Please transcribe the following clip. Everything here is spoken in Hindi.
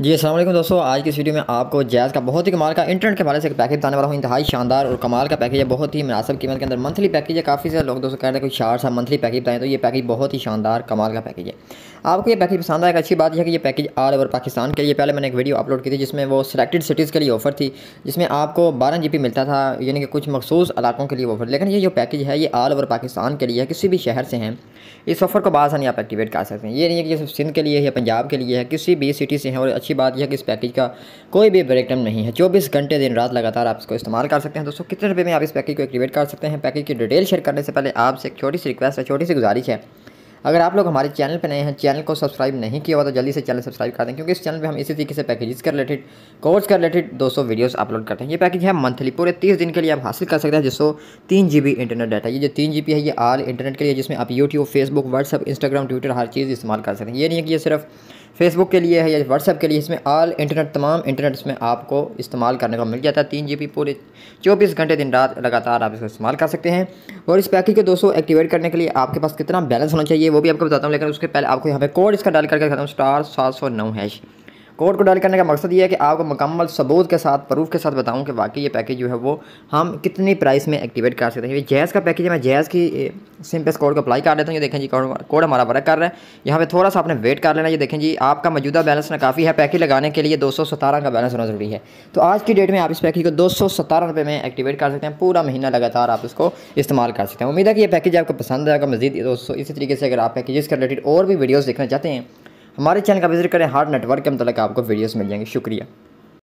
जी असल दोस्तों आज की इस वीडियो में आपको जैज़ का बहुत ही कमाल का इंटरनेट के बारे से एक पैकेज बताने वाला हूँ इंतहाई शानदार और कमाल का पैकेज है बहुत ही मुनासब कीमत के अंदर मंथली पैकेज है काफ़ी सारे लोग दोस्तों कह रहे हैं कोई चार सा मंथली पैकेज बताएं तो ये पैकेज बहुत ही शानदार कमाल का पैकेज है आपको ये पैकेज पसंद आएगा तो अच्छी बात यह है कि यह पैकेज आल ओवर पाकिस्तान के लिए पहले मैंने एक वीडियो अपलोड की थी जिसमें वो सिलेक्टेड सिटीज़ के लिए ऑफर थी जिसमें आपको बारह जी मिलता था यानी कि कुछ मखसूस इलाकों के लिए ऑफर लेकिन ये जो पैकेज है ये आल ओवर पाकिस्तान के लिए है किसी भी शहर से हैं इस ऑफर को बासानी आप एक्टिवेट कर सकते हैं ये नहीं है कि सिंध के लिए या पंजाब के लिए है किसी भी सिटी से हैं और अच्छी बात यह कि इस पैकेज का कोई भी ब्रेक टाइम नहीं है चौबीस घंटे दिन रात लगातार आप इसको इस्तेमाल कर सकते हैं दोस्तों कितने रुपये में आप इस पैकेज को एक्टिवेट कर सकते हैं पैकेज की डिटेल शेयर करने से पहले आपसे एक छोटी सी रिक्वेस्ट है छोटी सी गुजारिश है अगर आप लोग हमारे चैनल पर नए हैं चैनल को सब्सक्राइब नहीं किया हुआ तो जल्दी से चैनल सब्सक्राइब कर दें क्योंकि इस चैनल पे हम इसी तरीके से पैकेजेस के रिलेटेड कोर्स के रिलेटेड 200 वीडियोस अपलोड करते हैं ये पैकेज है मंथली पूरे 30 दिन के लिए आप हासिल कर सकते हैं जिसको तीन जी इंटरनेट डाटा ये जो तीन जी है ये आल इंटरनेट के लिए जिसमें आप YouTube Facebook WhatsApp Instagram Twitter हर चीज़ इस्तेमाल कर सकते हैं ये नहीं है कि ये सिर्फ फेसबुक के लिए है या व्हाट्सएप के लिए इसमें आल इंटरनेट तमाम इंटरनेट इसमें आपको इस्तेमाल करने को मिल जाता है तीन जी बी पूरे चौबीस घंटे दिन रात लगातार आप इसको इस्तेमाल कर सकते हैं और इस पैकेज को दोस्तों एक्टिवेट करने के लिए आपके पास कितना बैलेंस होना चाहिए वो भी आपको बताता हूँ लेकिन उसके पहले आपको यहाँ पे कोड इसका डाल करके खाता हूँ स्टार सात सौ नौ हैश कोर्ट को डायल करने का मकसद ये है कि आपको मुकम्मल सबूत के साथ प्रूफ के साथ बताऊँ कि वाकई ये पैकेज जो है वो हम कितनी प्राइस में एक्टिवेट कर सकते हैं ये जैस का पैकेज है मैं जैज़ की सिम पे कोड को अप्लाई कर देता हूँ ये देखें जी कोड हमारा वर्क कर रहा है यहाँ पे थोड़ा सा आपने वेट कर लेना ये देखें जी आपका मौजूदा बैलेंस ना काफ़ी है पैकेज लगाने के लिए दो का बैलेंस होना ज़रूरी है तो आज की डेट में आप इस पैकेज को दो रुपये में एक्टिवेट कर सकते हैं पूरा महीना लगातार आप इसको इस्तेमाल कर सकते हैं उम्मीद है कि यह पैकेज आपको पसंद आएगा मजीद दोस्तों इसी तरीके से अगर आप पैकेज के रिलेटेड और भी वीडियोज़ देखना चाहते हैं हमारे चैनल का विजिट करें हार्ड नेटवर्क के मतलब आपको वीडियोस मिल जाएंगे शुक्रिया